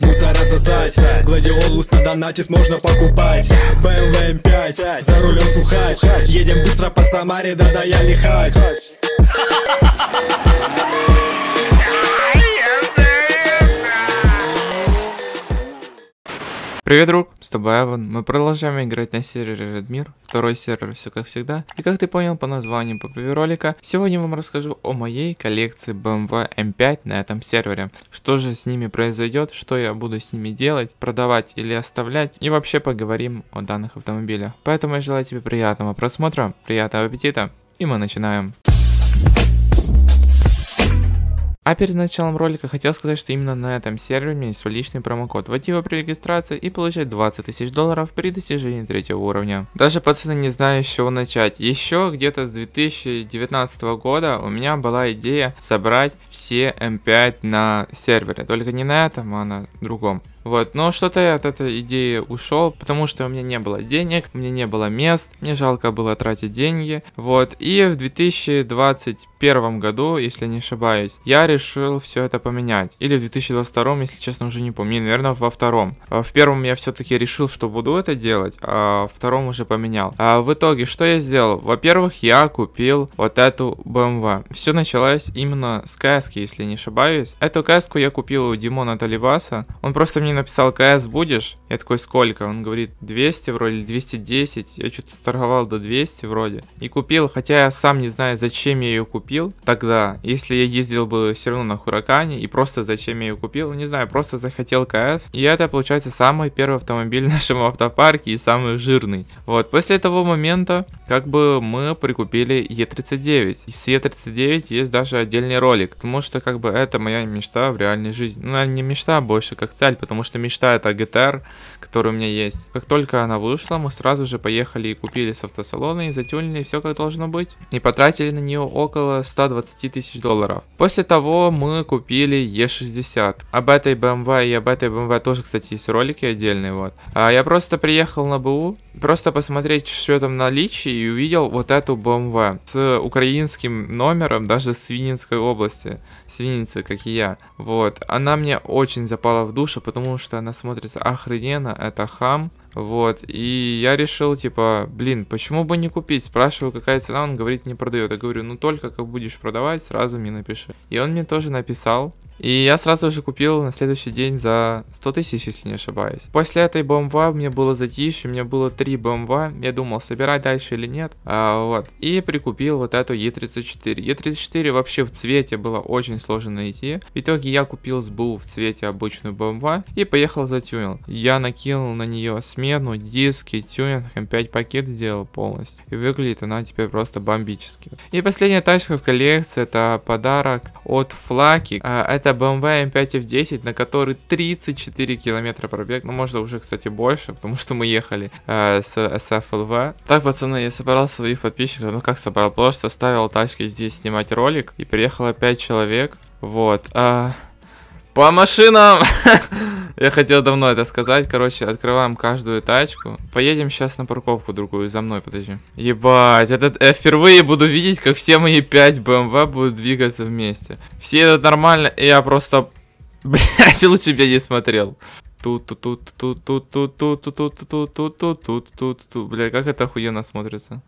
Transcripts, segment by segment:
Мусора сосать Гладиолус на надонатит, можно покупать BMW M5 За рулем сухач Едем быстро по Самаре, да да я лихач Привет, друг, с тобой Эван. Мы продолжаем играть на сервере Redmir, второй сервер, все как всегда. И как ты понял по названию по ролика, сегодня я вам расскажу о моей коллекции BMW M5 на этом сервере. Что же с ними произойдет, что я буду с ними делать, продавать или оставлять, и вообще поговорим о данных автомобилях. Поэтому я желаю тебе приятного просмотра, приятного аппетита, и мы начинаем. А перед началом ролика хотел сказать, что именно на этом сервере у меня есть свой личный промокод. Вводи его при регистрации и получать 20 тысяч долларов при достижении третьего уровня. Даже пацаны не знаю, с чего начать. Еще где-то с 2019 года у меня была идея собрать все m эм 5 на сервере. Только не на этом, а на другом. Вот, но что-то я от этой идеи ушел, потому что у меня не было денег, мне не было мест, мне жалко было тратить деньги. Вот, и в 2021 году, если не ошибаюсь, я решил все это поменять. Или в 2022, если честно, уже не помню, наверное, во втором. А, в первом я все-таки решил, что буду это делать, а во втором уже поменял. А в итоге, что я сделал? Во-первых, я купил вот эту BMW. Эм все началось именно с каски, если не ошибаюсь. Эту каску я купил у Димона Талибаса. Он просто мне мне написал, КС будешь? Я такой, сколько? Он говорит, 200 вроде, 210. Я что-то торговал до 200 вроде. И купил, хотя я сам не знаю, зачем я ее купил тогда. Если я ездил бы все равно на Хуракане, и просто зачем я ее купил, не знаю, просто захотел КС. И это, получается, самый первый автомобиль в нашем автопарке и самый жирный. Вот, после того момента, как бы мы прикупили Е39. И с Е39 есть даже отдельный ролик, потому что, как бы, это моя мечта в реальной жизни. Ну, не мечта, а больше как цель, потому потому что мечта это GTR, который у меня есть. Как только она вышла, мы сразу же поехали и купили с автосалона и затюнили все как должно быть. И потратили на нее около 120 тысяч долларов. После того мы купили E60. Об этой BMW эм и об этой BMW эм тоже, кстати, есть ролики отдельные, вот. А я просто приехал на БУ, эм просто посмотреть, все там наличие, и увидел вот эту BMW с украинским номером, даже с Винницкой области, с как и я. Вот, она мне очень запала в душу, потому что она смотрится охрененно, это хам. Вот, и я решил, типа, блин, почему бы не купить? Спрашиваю, какая цена, он говорит, не продает. Я говорю, ну только как будешь продавать, сразу мне напиши. И он мне тоже написал, и я сразу же купил на следующий день за 100 тысяч, если не ошибаюсь. После этой бомба мне было затишье, у меня было 3 бомба. Я думал, собирать дальше или нет. А, вот. И прикупил вот эту Е34. Е34 вообще в цвете было очень сложно найти. В итоге я купил с в цвете обычную бомба и поехал затюнил. Я накинул на нее смену, диски, тюнинг, М5 пакет сделал полностью. И выглядит она теперь просто бомбически. И последняя тачка в коллекции это подарок от Флаки. А, это BMW M5 F10, на который 34 километра пробег. Ну, можно уже, кстати, больше, потому что мы ехали э, с SFLV. Так, пацаны, я собрал своих подписчиков. Ну, как собрал? Просто ставил тачки здесь снимать ролик. И приехало 5 человек. Вот. А... Э... По машинам! Я хотел давно это сказать. Короче, открываем каждую тачку. Поедем сейчас на парковку другую. За мной, подожди. Ебать, этот... я впервые буду видеть, как все мои 5 BMW будут двигаться вместе. Все это нормально, и я просто... Блять, лучше бы я не смотрел. тут тут тут тут тут тут тут тут тут тут тут тут тут тут Бля, как это охуенно смотрится.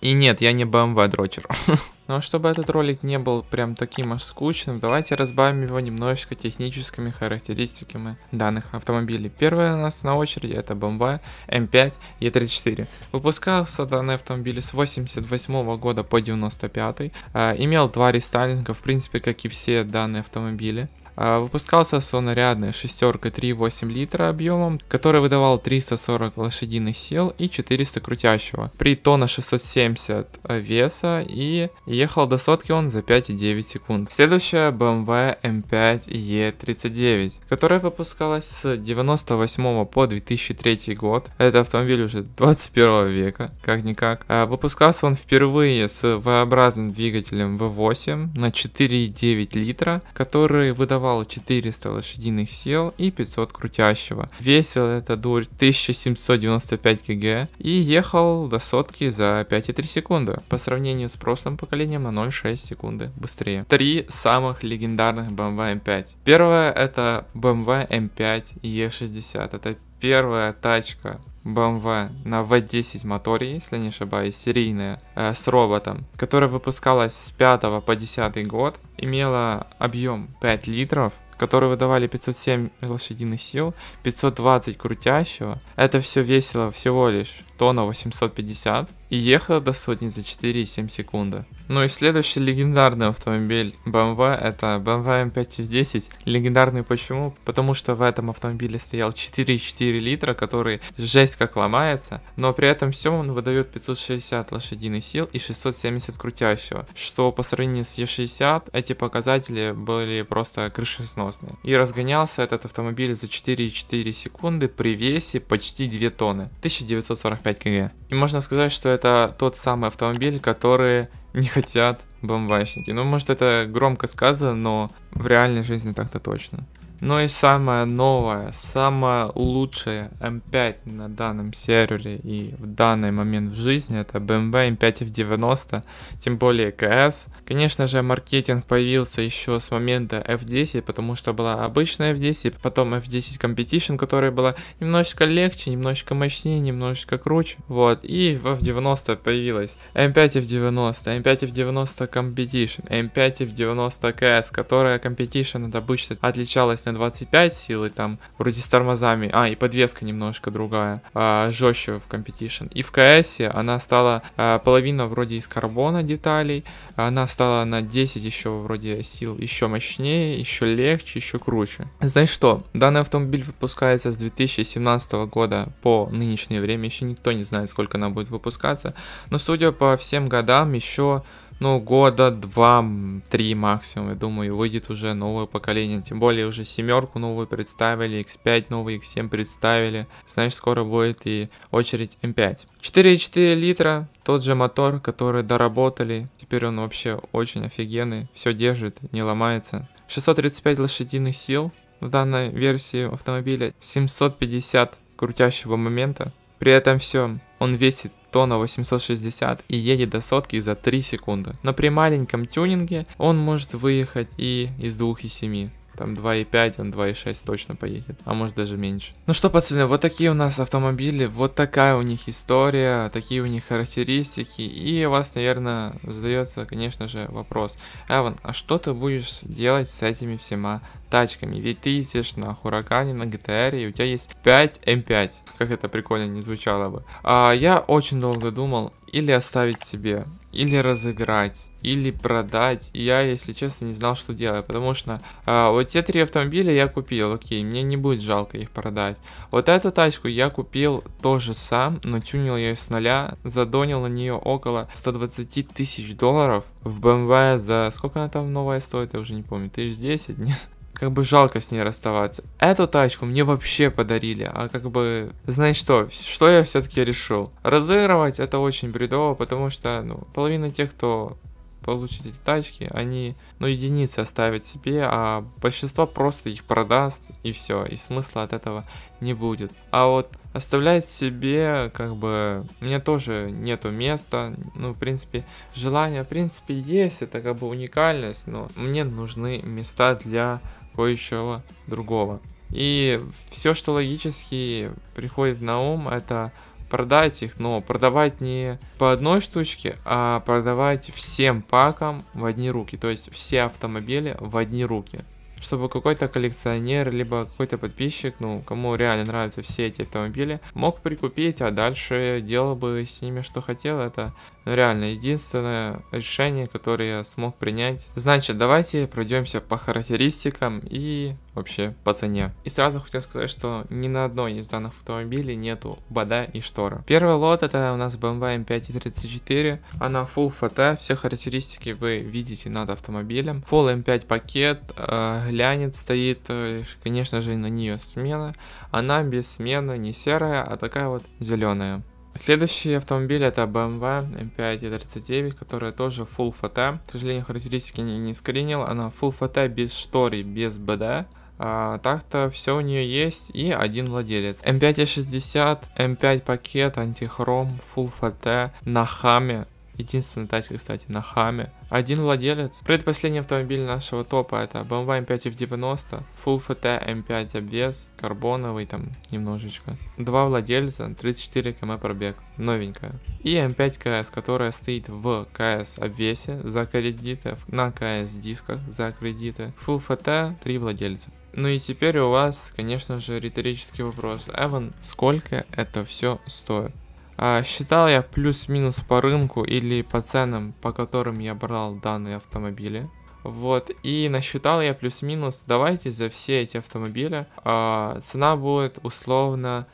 И нет, я не BMW дрочер. Но чтобы этот ролик не был прям таким аж скучным, давайте разбавим его немножечко техническими характеристиками данных автомобилей. Первая у нас на очереди это бомба m 5 e 34 Выпускался данный автомобиль с 88 года по 95, э, имел два рестайлинга, в принципе, как и все данные автомобили. А, выпускался он сонарядный шестерка 3,8 литра объемом, который выдавал 340 лошадиных сил и 400 крутящего, при тонна 670 э, веса и ехал до сотки он за 5,9 секунд. Следующая BMW M5 E39, которая выпускалась с 98 по 2003 год. Это автомобиль уже 21 века, как-никак. А, выпускался он впервые с V-образным двигателем V8 на 4,9 литра, который выдавал давала 400 лошадиных сил и 500 крутящего. Весил эта дурь 1795 кг и ехал до сотки за 5,3 секунды. По сравнению с прошлым поколением на 0,6 секунды быстрее. Три самых легендарных BMW M5. Первое это BMW M5 E60. Это первая тачка BMW на V10 моторе, если не ошибаюсь, серийная, э, с роботом, которая выпускалась с 5 по 10 год, имела объем 5 литров, которые выдавали 507 лошадиных сил, 520 крутящего. Это все весило всего лишь тонна 850 и ехала до сотни за 4,7 секунды. Ну и следующий легендарный автомобиль BMW это BMW M5 F10. Легендарный почему? Потому что в этом автомобиле стоял 4,4 литра, который жесть как ломается, но при этом всем он выдает 560 лошадиных сил и 670 крутящего, что по сравнению с E60 эти показатели были просто крышесносные. И разгонялся этот автомобиль за 4,4 секунды при весе почти 2 тонны, 1945 кг. И можно сказать, что это тот самый автомобиль, который не хотят бомбайщики. Ну, может, это громко сказано, но в реальной жизни так-то точно. Ну и самое новое, самое лучшее M5 на данном сервере и в данный момент в жизни это BMW M5 F90, тем более КС. Конечно же маркетинг появился еще с момента F10, потому что была обычная F10, потом F10 Competition, которая была немножечко легче, немножечко мощнее, немножечко круче. Вот, и в F90 появилась M5 F90, M5 F90 Competition, M5 F90 КС, которая Competition от обычной отличалась на 25 силы, там вроде с тормозами, а, и подвеска немножко другая, а, жестче в Competition. И в КС она стала а, половина вроде из карбона деталей, она стала на 10 еще вроде сил еще мощнее, еще легче, еще круче. Знаешь что, данный автомобиль выпускается с 2017 года по нынешнее время, еще никто не знает, сколько она будет выпускаться, но судя по всем годам, еще ну, года два, три максимум, я думаю, выйдет уже новое поколение. Тем более уже семерку новую представили, X5 новый, X7 представили. Значит, скоро будет и очередь M5. Эм 4,4 литра, тот же мотор, который доработали. Теперь он вообще очень офигенный, все держит, не ломается. 635 лошадиных сил в данной версии автомобиля, 750 крутящего момента. При этом все он весит тона 860 и едет до сотки за 3 секунды. Но при маленьком тюнинге он может выехать и из 2,7. Там 2.5, он 2.6 точно поедет. А может даже меньше. Ну что, пацаны, вот такие у нас автомобили. Вот такая у них история. Такие у них характеристики. И у вас, наверное, задается, конечно же, вопрос. Эван, а что ты будешь делать с этими всема тачками? Ведь ты ездишь на Хуракане, на ГТР, и у тебя есть 5 М5. Эм как это прикольно не звучало бы. А, я очень долго думал или оставить себе, или разыграть, или продать. И я, если честно, не знал, что делать, потому что э, вот те три автомобиля я купил, окей, мне не будет жалко их продать. Вот эту тачку я купил тоже сам, но чунил ее с нуля, задонил на нее около 120 тысяч долларов в BMW эм за... Сколько она там новая стоит, я уже не помню, тысяч 10, нет? как бы жалко с ней расставаться. Эту тачку мне вообще подарили, а как бы, знаешь что, что я все-таки решил? Разыгрывать это очень бредово, потому что, ну, половина тех, кто получит эти тачки, они, ну, единицы оставят себе, а большинство просто их продаст и все, и смысла от этого не будет. А вот оставлять себе, как бы, мне тоже нету места, ну, в принципе, желание, в принципе, есть, это как бы уникальность, но мне нужны места для кое-чего другого. И все, что логически приходит на ум, это продать их, но продавать не по одной штучке, а продавать всем паком в одни руки, то есть все автомобили в одни руки чтобы какой-то коллекционер, либо какой-то подписчик, ну, кому реально нравятся все эти автомобили, мог прикупить, а дальше делал бы с ними что хотел. Это ну, реально единственное решение, которое я смог принять. Значит, давайте пройдемся по характеристикам и вообще по цене. И сразу хотел сказать, что ни на одной из данных автомобилей нету бода и штора. Первый лот это у нас BMW M5 34, она Full фото, все характеристики вы видите над автомобилем. Full M5 пакет, э, глянец стоит, э, конечно же на нее смена. Она без смены, не серая, а такая вот зеленая. Следующий автомобиль это BMW M5 39 которая тоже Full FT. К сожалению, характеристики не, не скринил. Она Full FT без шторы, без BD. А, Так-то все у нее есть и один владелец. М5 60 М5 пакет, антихром, Full FT на хаме. Единственная тачка, кстати, на хаме. Один владелец. Предпоследний автомобиль нашего топа это BMW M5 F90, Full FT M5 обвес, карбоновый там немножечко. Два владельца, 34 км пробег, новенькая. И M5 КС, которая стоит в КС обвесе за кредиты, на КС дисках за кредиты. Full FT, три владельца. Ну и теперь у вас, конечно же, риторический вопрос. Эван, сколько это все стоит? А, считал я плюс-минус по рынку или по ценам, по которым я брал данные автомобили. Вот, и насчитал я плюс-минус, давайте за все эти автомобили а, цена будет условно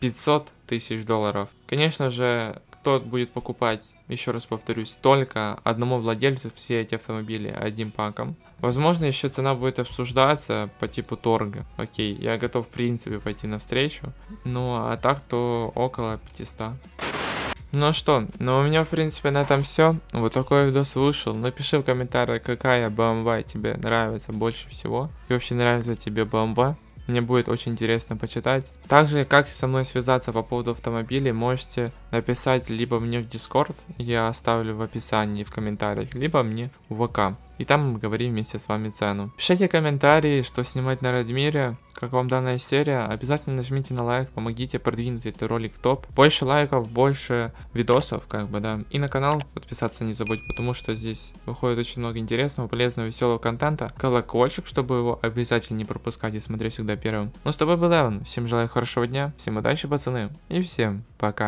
500 тысяч долларов. Конечно же, тот будет покупать, еще раз повторюсь, только одному владельцу все эти автомобили одним паком. Возможно, еще цена будет обсуждаться по типу торга. Окей, я готов в принципе пойти навстречу. Ну, а так то около 500. Ну что, ну у меня в принципе на этом все. Вот такой видос вышел. Напиши в комментариях, какая BMW тебе нравится больше всего. И вообще нравится тебе BMW. Мне будет очень интересно почитать. Также, как со мной связаться по поводу автомобилей, можете написать либо мне в Discord, я оставлю в описании, в комментариях, либо мне в ВК. И там мы говорим вместе с вами цену. Пишите комментарии, что снимать на Радмире, как вам данная серия. Обязательно нажмите на лайк, помогите продвинуть этот ролик в топ. Больше лайков, больше видосов, как бы, да. И на канал подписаться не забудь, потому что здесь выходит очень много интересного, полезного, веселого контента. Колокольчик, чтобы его обязательно не пропускать и смотреть всегда первым. Ну, с тобой был Эван. Всем желаю хорошего дня, всем удачи, пацаны, и всем пока.